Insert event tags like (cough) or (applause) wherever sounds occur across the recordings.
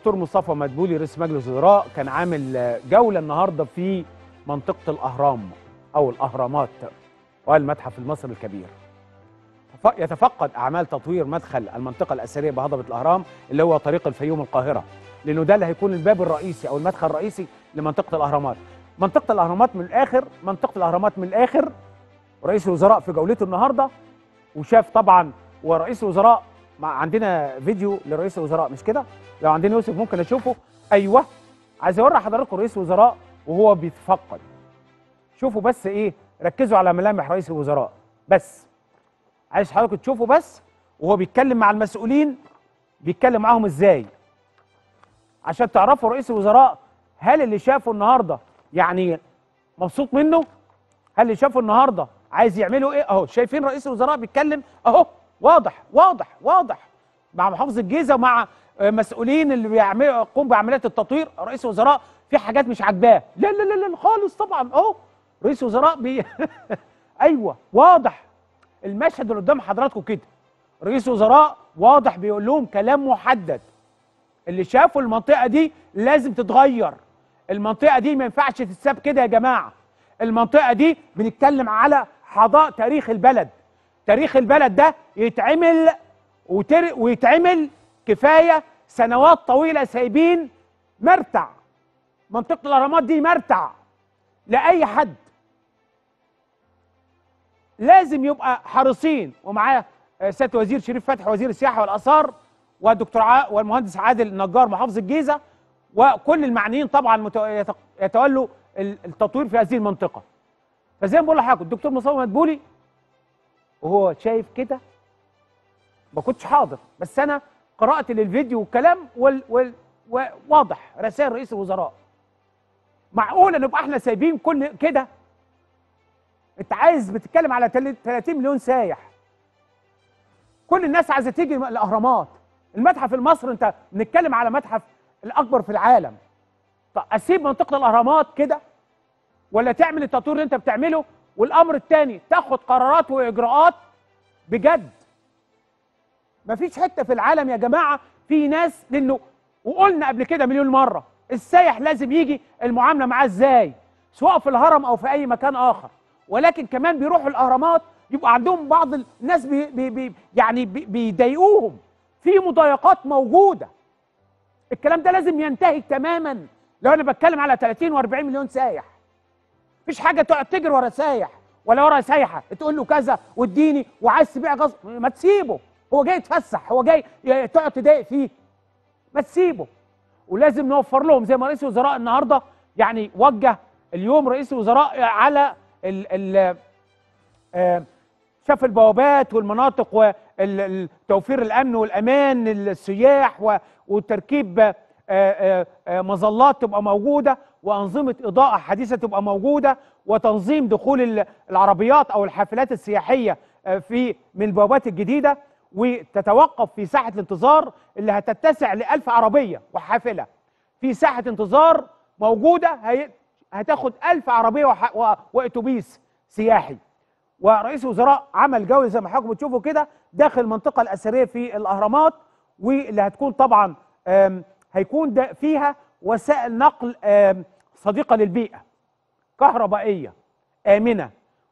دكتور مصطفى مدبولي رئيس مجلس الوزراء كان عامل جوله النهارده في منطقه الاهرام او الاهرامات والمتحف المصري الكبير يتفقد اعمال تطوير مدخل المنطقه الاثريه بهضبه الاهرام اللي هو طريق الفيوم القاهره لانه ده اللي هيكون الباب الرئيسي او المدخل الرئيسي لمنطقه الاهرامات منطقه الاهرامات من الاخر منطقه الاهرامات من الاخر رئيس الوزراء في جولته النهارده وشاف طبعا ورئيس الوزراء عندنا فيديو لرئيس الوزراء مش كده لو عندنا يوسف ممكن اشوفه ايوه عايز اوري حضراتكم رئيس الوزراء وهو بيتفقد شوفوا بس ايه ركزوا على ملامح رئيس الوزراء بس عايز حضراتكم تشوفوا بس وهو بيتكلم مع المسؤولين بيتكلم معاهم ازاي عشان تعرفوا رئيس الوزراء هل اللي شافه النهارده يعني مبسوط منه هل اللي شافه النهارده عايز يعملوا ايه اهو شايفين رئيس الوزراء بيتكلم اهو واضح واضح واضح مع محافظه الجيزه ومع مسؤولين اللي بيعملوا بعمليات التطوير رئيس وزراء في حاجات مش عاجباه لا لا لا لا خالص طبعا اهو رئيس وزراء بي (laughs) ايوه واضح المشهد اللي قدام حضراتكم كده رئيس وزراء واضح بيقول لهم كلام محدد اللي شافوا المنطقه دي لازم تتغير المنطقه دي ما ينفعش تتساب كده يا جماعه المنطقه دي بنتكلم على حضاء تاريخ البلد تاريخ البلد ده يتعمل وتر... ويتعمل كفايه سنوات طويله سايبين مرتع منطقه الاهرامات دي مرتع لاي حد لازم يبقى حريصين ومعاه آه، سياده وزير شريف فتحي وزير السياحه والاثار والدكتور ع... والمهندس عادل نجار محافظ الجيزه وكل المعنيين طبعا يتولوا التطوير في هذه المنطقه فزي ما بقول لحضرتك الدكتور مصطفى مدبولي وهو شايف كده ما كنتش حاضر بس انا قرات للفيديو والكلام وال وال واضح رسائل رئيس الوزراء معقول نبقى احنا سايبين كل كده انت عايز بتتكلم على 30 مليون سايح كل الناس عايزه تيجي الاهرامات المتحف المصري انت بنتكلم على متحف الاكبر في العالم طب اسيب منطقه الاهرامات كده ولا تعمل التطوير اللي انت بتعمله والامر الثاني تاخد قرارات واجراءات بجد مفيش حته في العالم يا جماعه في ناس لانه وقلنا قبل كده مليون مره السايح لازم يجي المعامله معاه ازاي سواء في الهرم او في اي مكان اخر ولكن كمان بيروحوا الاهرامات يبقى عندهم بعض الناس بي بي بي يعني بيضايقوهم في مضايقات موجوده الكلام ده لازم ينتهي تماما لو انا بتكلم على 30 و40 مليون سايح مفيش حاجه تقعد تجري ورا سايح ولا ورا سايحه تقول له كذا واديني وعايز تبيع غصب ما تسيبه هو جاي يتفسح هو جاي تقعد تضايق فيه ما تسيبه ولازم نوفر لهم زي ما رئيس الوزراء النهارده يعني وجه اليوم رئيس الوزراء على ال ال آه، شاف البوابات والمناطق وتوفير الامن والامان للسياح وتركيب آه، آه، مظلات تبقى موجوده وانظمه اضاءه حديثه تبقى موجوده وتنظيم دخول العربيات او الحافلات السياحيه آه، في من البوابات الجديده وتتوقف في ساحه الانتظار اللي هتتسع ل 1000 عربيه وحافله في ساحه انتظار موجوده هتاخد 1000 عربيه واتوبيس سياحي ورئيس الوزراء عمل جوله زي ما حضراتكم بتشوفوا كده داخل المنطقه الاثريه في الاهرامات واللي هتكون طبعا هيكون ده فيها وسائل نقل صديقه للبيئه كهربائيه امنه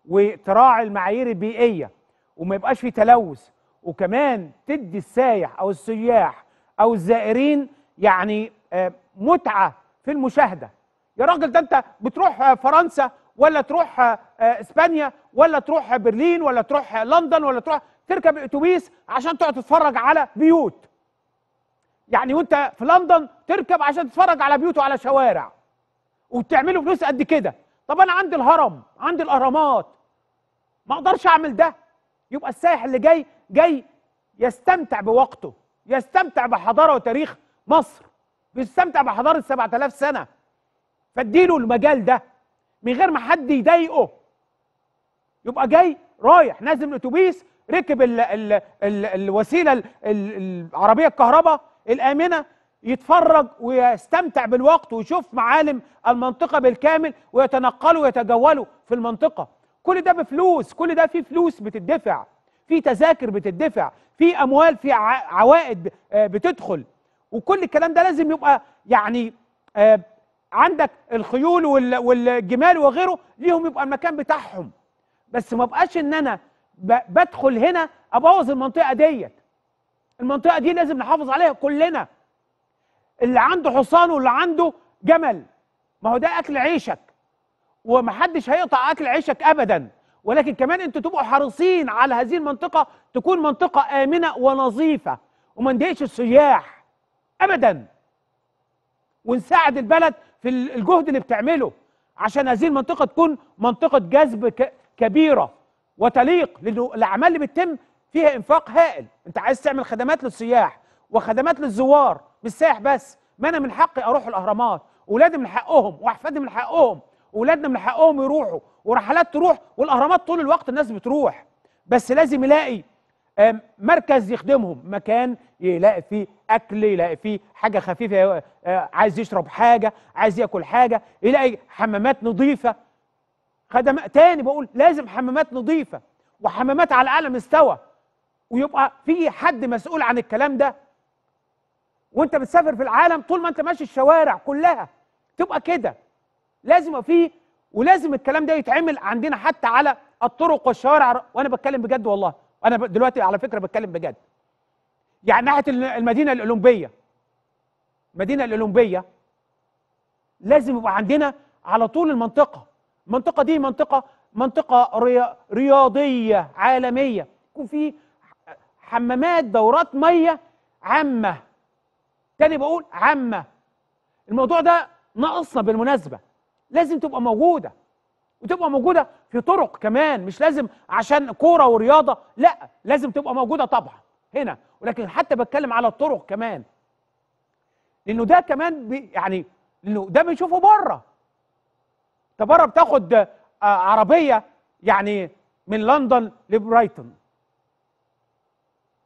وتراعي المعايير البيئيه وما يبقاش في تلوث وكمان تدي السايح او السياح او الزائرين يعني متعه في المشاهده يا راجل ده انت بتروح فرنسا ولا تروح اسبانيا ولا تروح برلين ولا تروح لندن ولا تروح تركب اتوبيس عشان تقعد تتفرج على بيوت يعني وانت في لندن تركب عشان تتفرج على بيوت وعلى شوارع وبتعملوا فلوس قد كده طب انا عندي الهرم عندي الاهرامات ما اقدرش اعمل ده يبقى السائح اللي جاي جاي يستمتع بوقته يستمتع بحضاره وتاريخ مصر بيستمتع بحضاره 7000 سنه فاديله المجال ده من غير ما حد يضايقه يبقى جاي رايح نازل من الاتوبيس ركب ال ال ال الوسيله العربيه الكهرباء الآمنة يتفرج ويستمتع بالوقت ويشوف معالم المنطقة بالكامل ويتنقلوا ويتجولوا في المنطقة كل ده بفلوس كل ده في فلوس بتدفع في تذاكر بتدفع في أموال في عوائد آه، بتدخل وكل الكلام ده لازم يبقى يعني آه، عندك الخيول والجمال وغيره ليهم يبقى المكان بتاعهم بس ما بقاش ان انا بدخل هنا ابوظ المنطقه ديت المنطقه دي لازم نحافظ عليها كلنا اللي عنده حصان واللي عنده جمل ما هو ده اكل عيشك ومحدش هيقطع اكل عيشك ابدا ولكن كمان انتوا تبقوا حريصين على هذه المنطقه تكون منطقه امنه ونظيفه وما نضايقش السياح ابدا ونساعد البلد في الجهد اللي بتعمله عشان هذه المنطقه تكون منطقه جذب كبيره وتليق للاعمال اللي بتتم فيها انفاق هائل انت عايز تعمل خدمات للسياح وخدمات للزوار مش سائح بس ما انا من حقي اروح الاهرامات ولادي من حقهم واحفادي من حقهم ولادنا من حقهم يروحوا ورحلات تروح والاهرامات طول الوقت الناس بتروح بس لازم يلاقي مركز يخدمهم مكان يلاقي فيه اكل يلاقي فيه حاجه خفيفه آه، آه، عايز يشرب حاجه عايز ياكل حاجه يلاقي حمامات نظيفه خدمات تاني بقول لازم حمامات نظيفه وحمامات على اعلى مستوى ويبقى في حد مسؤول عن الكلام ده وانت بتسافر في العالم طول ما انت ماشي الشوارع كلها تبقى كده لازم في ولازم الكلام ده يتعمل عندنا حتى على الطرق والشوارع وانا بتكلم بجد والله انا دلوقتي على فكره بتكلم بجد يعني ناحيه المدينه الاولمبيه المدينه الاولمبيه لازم يبقى عندنا على طول المنطقه المنطقه دي منطقه منطقه رياضيه عالميه يكون في حمامات دورات ميه عامه تاني بقول عامه الموضوع ده ناقصنا بالمناسبه لازم تبقى موجوده وتبقى موجوده في طرق كمان مش لازم عشان كوره ورياضه لا لازم تبقى موجوده طبعا هنا ولكن حتى بتكلم على الطرق كمان لانه ده كمان يعني لانه ده بنشوفه بره انت بره بتاخد آه، عربيه يعني من لندن لبرايتون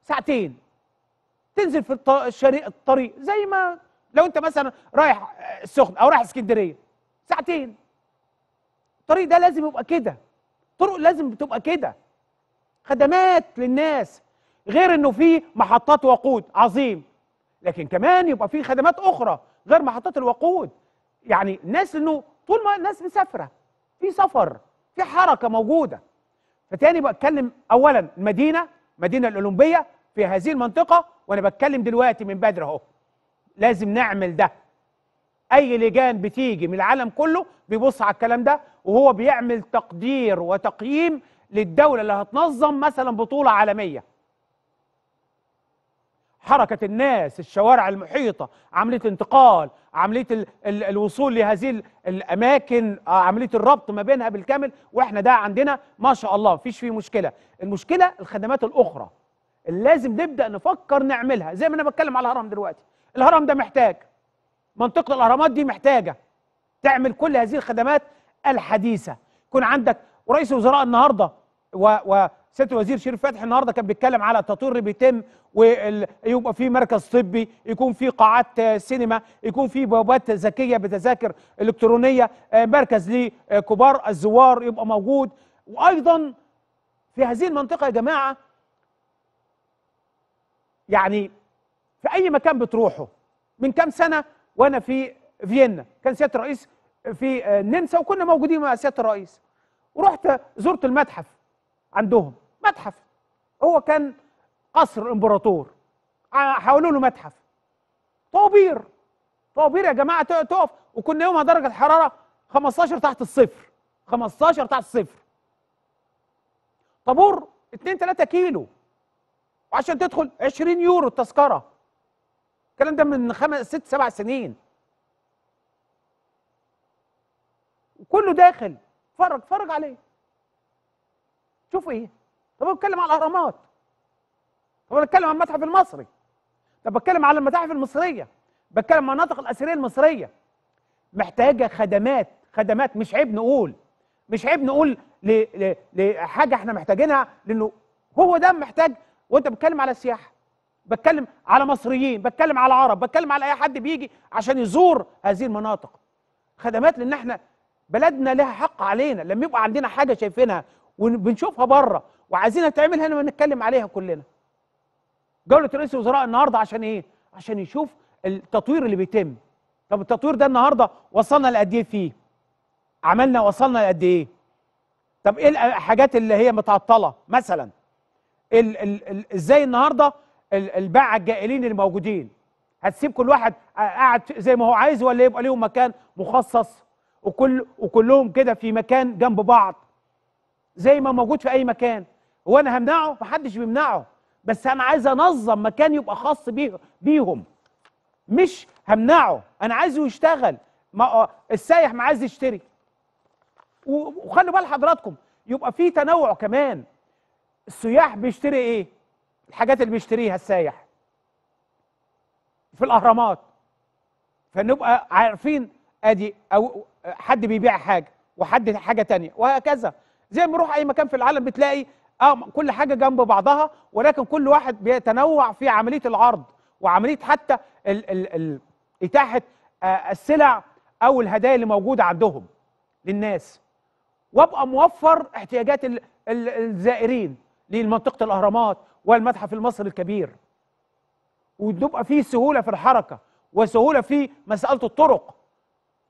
ساعتين تنزل في الطريق الطريق زي ما لو انت مثلا رايح آه، السخن او رايح اسكندريه ساعتين الطريق ده لازم يبقى كده الطرق لازم بتبقى كده خدمات للناس غير انه في محطات وقود عظيم لكن كمان يبقى في خدمات اخرى غير محطات الوقود يعني الناس انه طول ما الناس مسافره في سفر في حركه موجوده فتاني بتكلم اولا المدينه المدينه الاولمبيه في هذه المنطقه وانا بتكلم دلوقتي من بدري اهو لازم نعمل ده اي لجان بتيجي من العالم كله بيبص على الكلام ده وهو بيعمل تقدير وتقييم للدوله اللي هتنظم مثلا بطوله عالميه حركة الناس الشوارع المحيطة عملية انتقال عملية الـ الـ الوصول لهذه الأماكن آه، عملية الربط ما بينها بالكامل وإحنا ده عندنا ما شاء الله مفيش فيه مشكلة المشكلة الخدمات الأخرى اللي لازم نبدأ نفكر نعملها زي ما أنا بتكلم على الهرم دلوقتي الهرم ده محتاج منطقة الأهرامات دي محتاجة تعمل كل هذه الخدمات الحديثة يكون عندك ورئيس الوزراء النهارده و و سياده الوزير شريف فتحي النهارده كان بيتكلم على التطوير اللي بيتم ويبقى في مركز طبي يكون في قاعات آه، سينما يكون في بوابات ذكيه بتذاكر الكترونيه آه، مركز لكبار الزوار يبقى موجود وايضا في هذه المنطقه يا جماعه يعني في اي مكان بتروحوا من كام سنه وانا في فيينا كان سياده الرئيس في النمسا آه، وكنا موجودين مع سياده الرئيس ورحت زرت المتحف عندهم متحف هو كان قصر الامبراطور آه، حولوا له متحف طوابير طوابير يا جماعه تقف وكنا يومها درجه الحراره 15 تحت الصفر 15 تحت الصفر طابور 2 3 كيلو وعشان تدخل 20 يورو التذكره الكلام ده من خمس ست سبع سنين وكله داخل اتفرج اتفرج عليه شوف ايه طب انا بتكلم على الاهرامات طب انا بتكلم على المتحف المصري طب بتكلم على المتاحف المصريه بتكلم على المناطق الاثريه المصريه محتاجه خدمات خدمات مش عيب نقول مش عيب نقول ل... ل... لحاجه احنا محتاجينها لانه هو ده محتاج وانت بتتكلم على السياحه بتكلم على مصريين بتكلم على عرب بتكلم على اي حد بيجي عشان يزور هذه المناطق خدمات لان احنا بلدنا لها حق علينا لما يبقى عندنا حاجه شايفينها وبنشوفها بره وعايزينها تعمل هنا بنتكلم عليها كلنا جوله رئيس الوزراء النهارده عشان ايه عشان يشوف التطوير اللي بيتم طب التطوير ده النهارده وصلنا لقد ايه فيه عملنا وصلنا لقد ايه طب ايه الحاجات اللي هي متعطله مثلا ال ال ال ازاي النهارده الباعه الجائلين اللي موجودين هتسيب كل واحد قاعد زي ما هو عايز ولا يبقى ليهم مكان مخصص وكل وكلهم كده في مكان جنب بعض زي ما موجود في اي مكان هو انا همنعه محدش بيمنعه بس انا عايز انظم مكان يبقى خاص بيه بيهم مش همنعه انا عايزه يشتغل ما آه، السايح ما عايز يشتري وخلوا بال حضراتكم يبقى في تنوع كمان السياح بيشتري ايه الحاجات اللي بيشتريها السايح في الاهرامات فنبقى عارفين ادي او حد بيبيع حاجه وحد حاجه تانية وهكذا زي ما بنروح اي مكان في العالم بتلاقي اه كل حاجه جنب بعضها ولكن كل واحد بيتنوع في عمليه العرض وعمليه حتى ال ال ال اتاحه آه، السلع او الهدايا اللي موجوده عندهم للناس وابقى موفر احتياجات ال ال الزائرين لمنطقه الاهرامات والمتحف المصري الكبير ويبقى في سهوله في الحركه وسهوله في مساله الطرق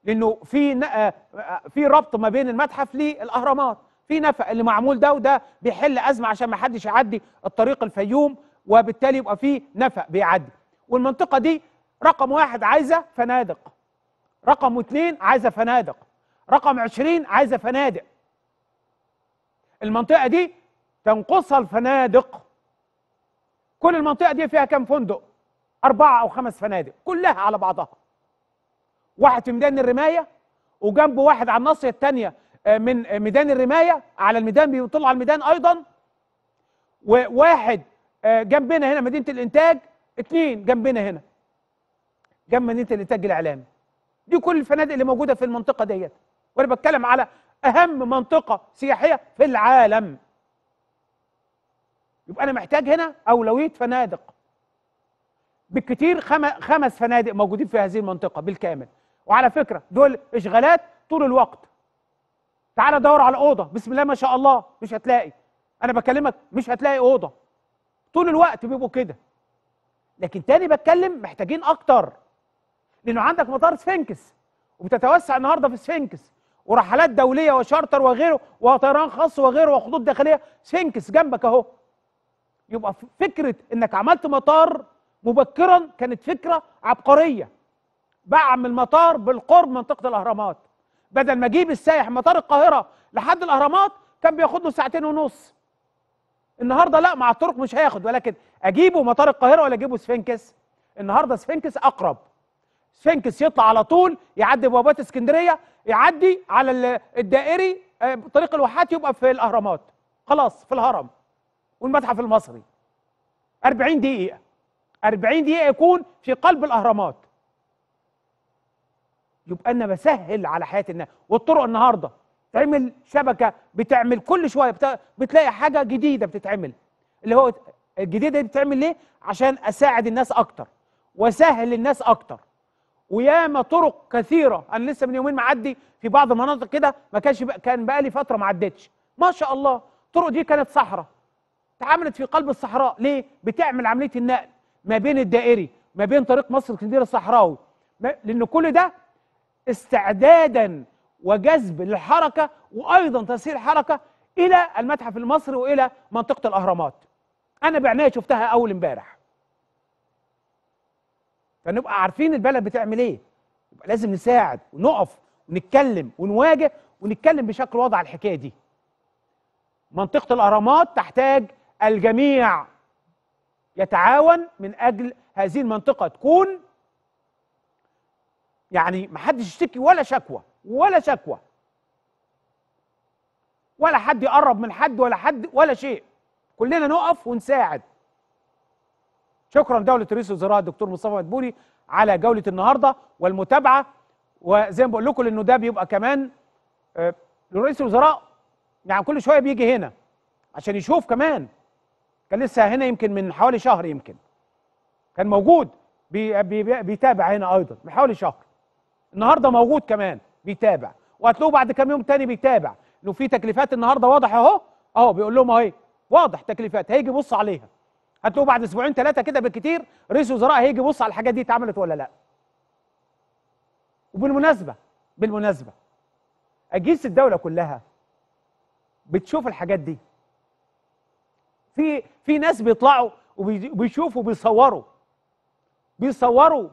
لانه في آه، آه، في ربط ما بين المتحف للاهرامات في نفق اللي معمول ده وده بيحل ازمه عشان ما حدش يعدي الطريق الفيوم وبالتالي يبقى في نفق بيعدي والمنطقه دي رقم واحد عايزه فنادق رقم اثنين عايزه فنادق رقم عشرين عايزه فنادق المنطقه دي تنقصها الفنادق كل المنطقه دي فيها كام فندق اربعه او خمس فنادق كلها على بعضها واحد في ميدان الرمايه وجنبه واحد على الناصيه الثانيه آه، من ميدان الرمايه على الميدان بيطلع على الميدان ايضا وواحد آه، جنبنا هنا مدينه الانتاج اثنين جنبنا هنا جنب مدينه الانتاج الاعلامي دي كل الفنادق اللي موجوده في المنطقه ديت وانا بتكلم على اهم منطقه سياحيه في العالم يبقى انا محتاج هنا اولويه فنادق بالكتير خمس فنادق موجودين في هذه المنطقه بالكامل وعلى فكره دول اشغالات طول الوقت تعالى دور على اوضه بسم الله ما شاء الله مش هتلاقي انا بكلمك مش هتلاقي اوضه طول الوقت بيبقوا كده لكن تاني بتكلم محتاجين اكتر لانه عندك مطار سفنكس وبتتوسع النهارده في سفنكس ورحلات دوليه وشارتر وغيره وطيران خاص وغيره وخطوط داخليه سفنكس جنبك اهو يبقى فكره انك عملت مطار مبكرا كانت فكره عبقريه بعمل المطار بالقرب منطقه الاهرامات بدل ما اجيب السايح مطار القاهره لحد الاهرامات كان بياخد له ساعتين ونص النهارده لا مع الطرق مش هياخد ولكن اجيبه مطار القاهره ولا اجيبه سفنكس النهارده سفنكس اقرب سفنكس يطلع على طول يعدي بوابات اسكندريه يعدي على الدائري آه، طريق الواحات يبقى في الاهرامات خلاص في الهرم والمتحف المصري 40 دقيقه 40 دقيقه يكون في قلب الاهرامات يبقى انا بسهل على حياه الناس والطرق النهارده تعمل شبكه بتعمل كل شويه بت... بتلاقي حاجه جديده بتتعمل اللي هو الجديده دي بتعمل ليه عشان اساعد الناس اكتر واسهل الناس اكتر وياما طرق كثيره انا لسه من يومين معدي في بعض المناطق كده ما كانش بقى كان بقى لي فتره ما عدتش ما شاء الله الطرق دي كانت صحراء اتعملت في قلب الصحراء ليه بتعمل عمليه النقل ما بين الدائري ما بين طريق مصر الكندير الصحراوي لان كل ده استعدادا وجذب للحركه وايضا تسهيل حركه الى المتحف المصري والى منطقه الاهرامات انا بعنايه شفتها اول امبارح فنبقى عارفين البلد بتعمل ايه يبقى لازم نساعد ونقف ونتكلم ونواجه ونتكلم بشكل واضح على الحكايه دي منطقه الاهرامات تحتاج الجميع يتعاون من اجل هذه المنطقه تكون يعني ما حدش يشتكي ولا شكوى ولا شكوى ولا حد يقرب من حد ولا حد ولا شيء كلنا نقف ونساعد شكرا دولة رئيس الوزراء الدكتور مصطفى مدبولي على جولة النهاردة والمتابعة وزي ما بقول لكم لانه ده بيبقى كمان آه، لرئيس الوزراء يعني كل شوية بيجي هنا عشان يشوف كمان كان لسه هنا يمكن من حوالي شهر يمكن كان موجود بي بي بيتابع هنا ايضا من حوالي شهر النهارده موجود كمان بيتابع وهتلاقوه بعد كام يوم تاني بيتابع انه في تكليفات النهارده واضح اهو اهو بيقول لهم اهي واضح تكليفات هيجي يبص عليها هتلاقوه بعد اسبوعين ثلاثه كده بالكتير رئيس وزراء هيجي يبص على الحاجات دي اتعملت ولا لا وبالمناسبه بالمناسبه اجهزه الدوله كلها بتشوف الحاجات دي في في ناس بيطلعوا وبيشوفوا بيصوروا بيصوروا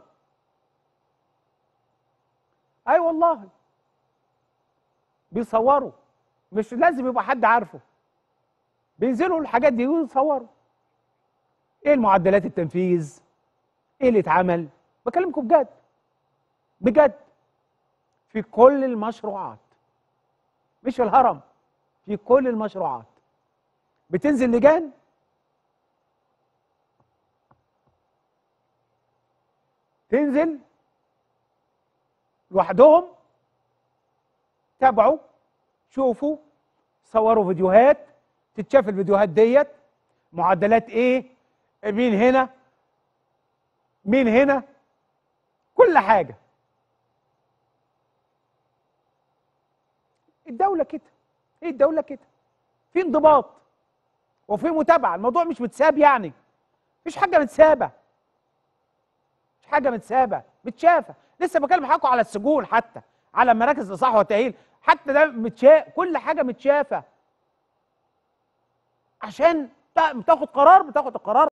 اي والله بيصوروا مش لازم يبقى حد عارفه بينزلوا الحاجات دي ويصوروا ايه المعدلات التنفيذ ايه اللي اتعمل بكلمكم بجد بجد في كل المشروعات مش في الهرم في كل المشروعات بتنزل لجان تنزل لوحدهم تابعوا شوفوا صوروا فيديوهات تتشاف الفيديوهات ديت معدلات ايه مين هنا مين هنا كل حاجه الدوله كده ايه الدوله كده في انضباط وفي متابعه الموضوع مش متساب يعني مفيش حاجه متسابه مش حاجه متسابه متشافه لسه بكلم حقه على السجون حتى على مراكز الاصلاح والتاهيل حتى ده متشا كل حاجه متشافه عشان تاخد قرار بتاخد القرار